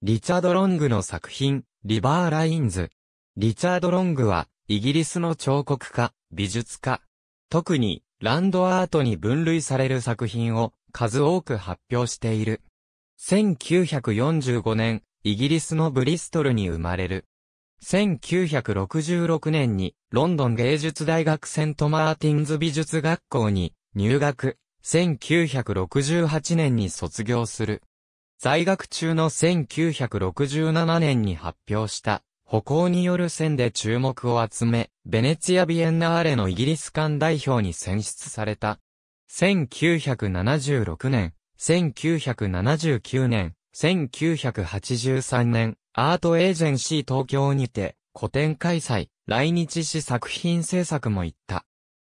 リチャード・ロングの作品、リバー・ラインズ。リチャード・ロングは、イギリスの彫刻家、美術家。特に、ランドアートに分類される作品を数多く発表している。1945年、イギリスのブリストルに生まれる。1966年にロンドン芸術大学セントマーティンズ美術学校に入学。1968年に卒業する。在学中の1967年に発表した、歩行による線で注目を集め、ベネツィア・ビエンナーレのイギリス間代表に選出された。1976年、1979年、1983年、アートエージェンシー東京にて、個展開催、来日し作品制作も行った。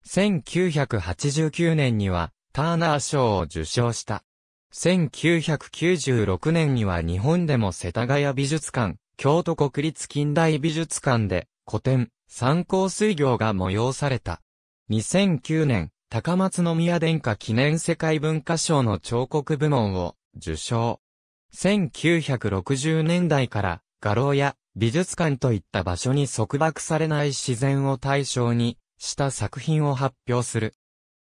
1989年には、ターナー賞を受賞した。1996年には日本でも世田谷美術館、京都国立近代美術館で古典、参考水行が催された。2009年、高松宮殿下記念世界文化賞の彫刻部門を受賞。1960年代から画廊や美術館といった場所に束縛されない自然を対象にした作品を発表する。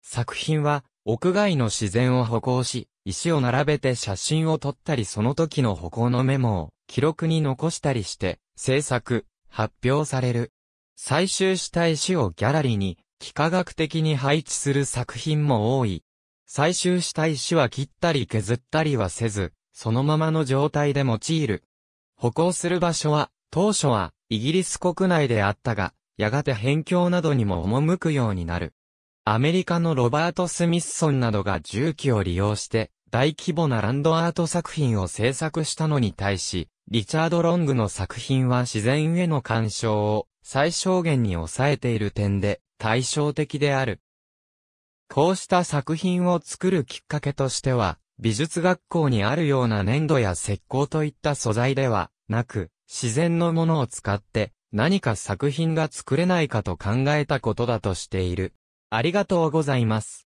作品は屋外の自然を歩行し、石を並べて写真を撮ったりその時の歩行のメモを記録に残したりして、制作、発表される。採集した石をギャラリーに、幾何学的に配置する作品も多い。採集した石は切ったり削ったりはせず、そのままの状態で用いる。歩行する場所は、当初は、イギリス国内であったが、やがて辺境などにも赴くようになる。アメリカのロバート・スミッソンなどが重機を利用して、大規模なランドアート作品を制作したのに対し、リチャード・ロングの作品は自然への干渉を最小限に抑えている点で対照的である。こうした作品を作るきっかけとしては、美術学校にあるような粘土や石膏といった素材ではなく、自然のものを使って何か作品が作れないかと考えたことだとしている。ありがとうございます。